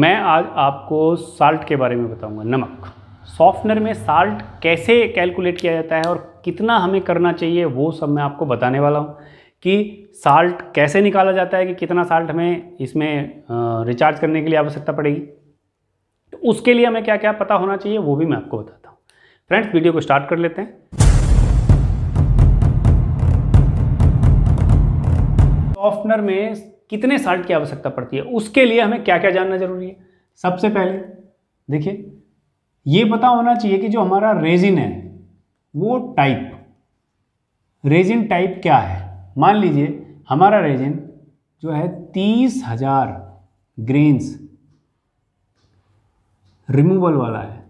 मैं आज आपको साल्ट के बारे में बताऊंगा नमक सॉफ्टनर में साल्ट कैसे कैलकुलेट किया जाता है और कितना हमें करना चाहिए वो सब मैं आपको बताने वाला हूँ कि साल्ट कैसे निकाला जाता है कि कितना साल्ट हमें इसमें रिचार्ज करने के लिए आवश्यकता पड़ेगी तो उसके लिए हमें क्या क्या पता होना चाहिए वो भी मैं आपको बताता हूँ फ्रेंड्स वीडियो को स्टार्ट कर लेते हैं सॉफ्टनर में कितने साल्ट की आवश्यकता पड़ती है उसके लिए हमें क्या क्या जानना जरूरी है सबसे पहले देखिए ये पता होना चाहिए कि जो हमारा रेजिन है वो टाइप रेजिन टाइप क्या है मान लीजिए हमारा रेजिन जो है तीस हजार ग्रेन्स रिमूवल वाला है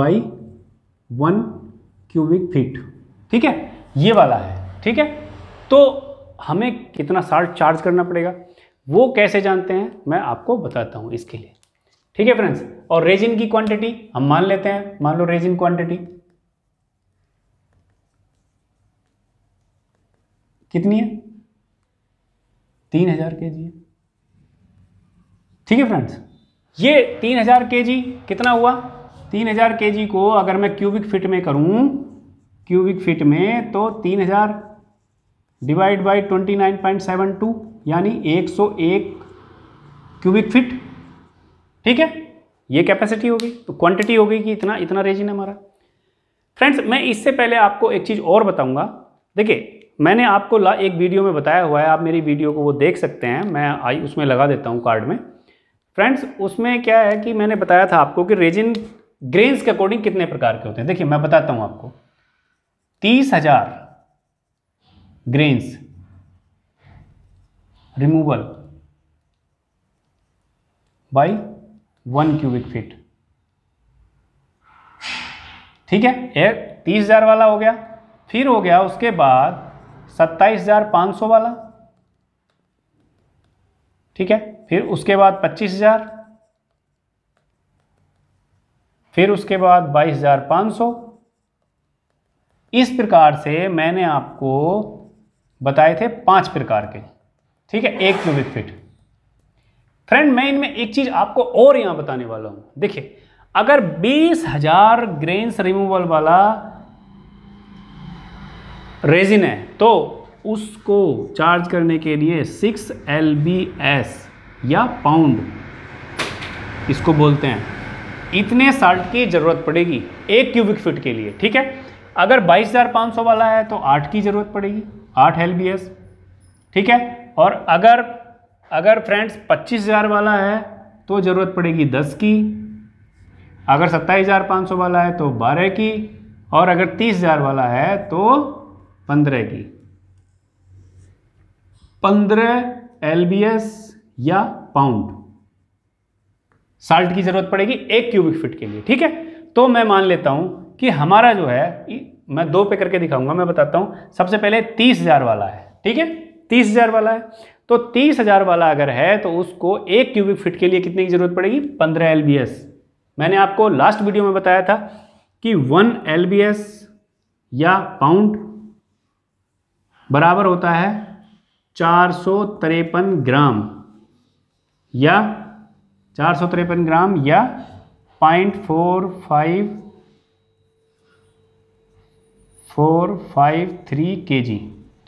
बाई वन क्यूबिक फीट ठीक है ये वाला है ठीक है तो हमें कितना साल्ट चार्ज करना पड़ेगा वो कैसे जानते हैं मैं आपको बताता हूँ इसके लिए ठीक है फ्रेंड्स और रेजिन की क्वांटिटी हम मान लेते हैं मान लो रेजिन क्वांटिटी कितनी है तीन हजार के जी ठीक है फ्रेंड्स ये तीन हजार के जी कितना हुआ तीन हजार के जी को अगर मैं क्यूबिक फिट में करूं क्यूबिक फिट में तो तीन हजार डिवाइड बाई 29.72 यानी 101 क्यूबिक फीट ठीक है ये कैपेसिटी होगी तो क्वांटिटी होगी कि इतना इतना रेजिन हमारा फ्रेंड्स मैं इससे पहले आपको एक चीज़ और बताऊंगा देखिए मैंने आपको ला एक वीडियो में बताया हुआ है आप मेरी वीडियो को वो देख सकते हैं मैं आई उसमें लगा देता हूँ कार्ड में फ्रेंड्स उसमें क्या है कि मैंने बताया था आपको कि रेजिन ग्रेन्स के अकॉर्डिंग कितने प्रकार के होते हैं देखिए मैं बताता हूँ आपको तीस हज़ार grains removal by one cubic feet ठीक है एक तीस हजार वाला हो गया फिर हो गया उसके बाद सत्ताईस हजार पाँच सौ वाला ठीक है फिर उसके बाद पच्चीस हजार फिर उसके बाद बाईस हजार पाँच सौ इस प्रकार से मैंने आपको बताए थे पांच प्रकार के ठीक है एक क्यूबिक फिट फ्रेंड मैं इनमें एक चीज आपको और यहां बताने वाला हूं देखिए अगर बीस हजार ग्रेन्स रिमूवल वाला रेजिन है तो उसको चार्ज करने के लिए सिक्स एल बी एस या पाउंड इसको बोलते हैं इतने साल्ट की ज़रूरत पड़ेगी एक क्यूबिक फिट के लिए ठीक है अगर बाईस हज़ार पाँच सौ वाला है तो आठ की ज़रूरत पड़ेगी आठ एल ठीक है और अगर अगर फ्रेंड्स पच्चीस हज़ार वाला है तो ज़रूरत पड़ेगी दस की अगर सत्ताईस हज़ार पाँच सौ वाला है तो बारह की और अगर तीस हज़ार वाला है तो पंद्रह की पंद्रह एल या पाउंड साल्ट की ज़रूरत पड़ेगी एक क्यूबिक फिट के लिए ठीक है तो मैं मान लेता हूँ कि हमारा जो है मैं दो पे करके दिखाऊंगा मैं बताता हूँ सबसे पहले तीस हज़ार वाला है ठीक है तीस हज़ार वाला है तो तीस हज़ार वाला अगर है तो उसको एक क्यूबिक फिट के लिए कितने की ज़रूरत पड़ेगी पंद्रह एल मैंने आपको लास्ट वीडियो में बताया था कि वन एल या पाउंड बराबर होता है चार ग्राम या चार ग्राम या point four five four five three K G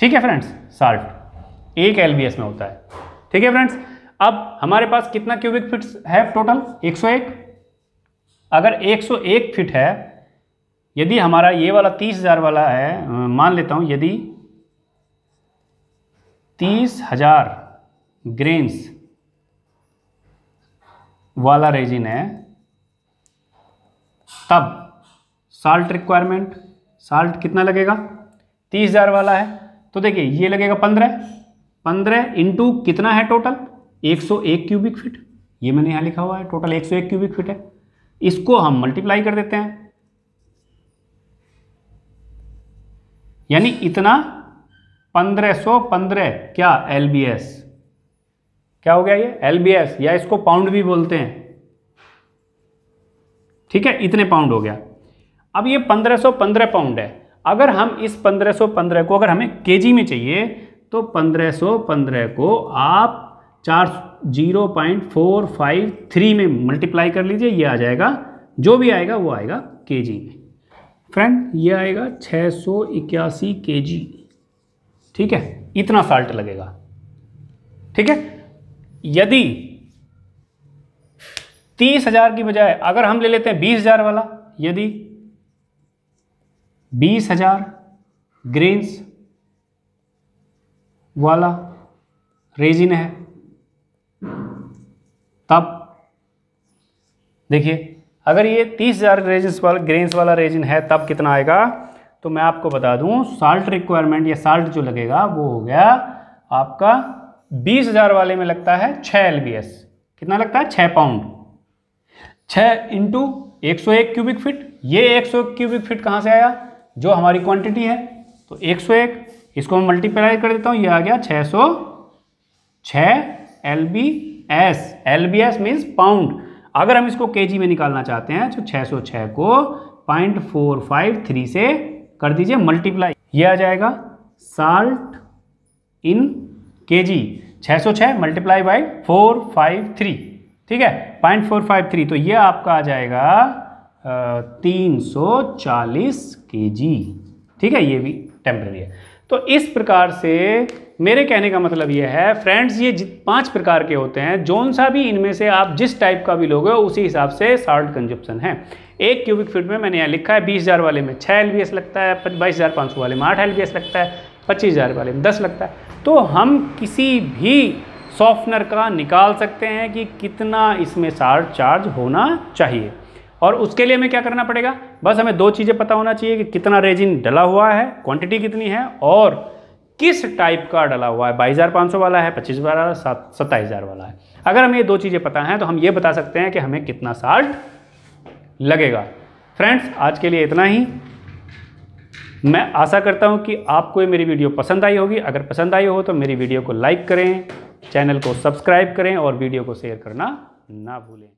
ठीक है फ्रेंड्स साल्ट एक एल में होता है ठीक है फ्रेंड्स अब हमारे पास कितना क्यूबिक फिट है टोटल 101 अगर 101 फिट है यदि हमारा ये वाला 30,000 वाला है मान लेता हूँ यदि 30,000 ग्रेन्स वाला रेजिन है तब साल्ट रिक्वायरमेंट साल्ट कितना लगेगा तीस हज़ार वाला है तो देखिए ये लगेगा पंद्रह पंद्रह इंटू कितना है टोटल एक सौ एक क्यूबिक फिट ये मैंने यहाँ लिखा हुआ है टोटल एक सौ एक क्यूबिक फिट है इसको हम मल्टीप्लाई कर देते हैं यानी इतना पंद्रह सौ पंद्रह क्या एल बी एस क्या हो गया ये एल बी एस या इसको पाउंड भी बोलते हैं ठीक है इतने पाउंड हो गया अब ये 1515 पाउंड है अगर हम इस 1515 को अगर हमें जी में चाहिए तो 1515 को आप चार zero point four five three में मल्टीप्लाई कर लीजिए ये आ जाएगा जो भी आएगा वो आएगा के जी में फ्रेंड ये आएगा छः सौ इक्यासी के जी ठीक है इतना साल्ट लगेगा ठीक है यदि तीस हज़ार की बजाय अगर हम ले लेते हैं बीस हज़ार वाला यदि बीस हजार ग्रेन्स वाला रेजिन है तब देखिए अगर ये तीस हज़ार रेजिन्स वाला ग्रेन्स वाला रेजिन है तब कितना आएगा तो मैं आपको बता दूं साल्ट रिक्वायरमेंट या साल्ट जो लगेगा वो हो गया आपका बीस हज़ार वाले में लगता है छह एल कितना लगता है छह पाउंड छ इंटू एक सौ एक क्यूबिक फिट ये एक सौ क्यूबिक फिट कहाँ से आया जो हमारी क्वांटिटी है तो 101 इसको मैं मल्टीप्लाई कर देता हूँ ये आ गया 606 सौ छः L B S L B S means pound अगर हम इसको के जी में निकालना चाहते हैं तो 606 को पॉइंट फोर फाइव थ्री से कर दीजिए मल्टीप्लाई ये आ जाएगा साल्ट इन के जी छः सौ छः multiply by four five three ठीक है पॉइंट फोर फाइव थ्री तो ये आपका आ जाएगा तीन सौ चालीस के जी ठीक है ये भी टेम्प्रेरी है तो इस प्रकार से मेरे कहने का मतलब ये है फ्रेंड्स ये पांच प्रकार के होते हैं जोन सा भी इनमें से आप जिस टाइप का भी लोगे उसी हिसाब से साल्ट कंजप्शन है एक क्यूबिक फीट में मैंने यहाँ लिखा है बीस हज़ार वाले में छः एल लगता है बाईस हज़ार पाँच सौ वाले में आठ एल लगता है पच्चीस हज़ार वाले में दस लगता है तो हम किसी भी सॉफ्टनर का निकाल सकते हैं कि कितना इसमें साल्ट चार्ज होना चाहिए और उसके लिए हमें क्या करना पड़ेगा बस हमें दो चीज़ें पता होना चाहिए कि कितना रेजिन डला हुआ है क्वांटिटी कितनी है और किस टाइप का डला हुआ है बाईस हज़ार पाँच सौ वाला है पच्चीस वाला सात सत्ताईस हज़ार वाला है अगर हमें ये दो चीज़ें पता हैं तो हम ये बता सकते हैं कि हमें कितना साल्ट लगेगा फ्रेंड्स आज के लिए इतना ही मैं आशा करता हूँ कि आपको ये मेरी वीडियो पसंद आई होगी अगर पसंद आई हो तो मेरी वीडियो को लाइक करें चैनल को सब्सक्राइब करें और वीडियो को शेयर करना ना भूलें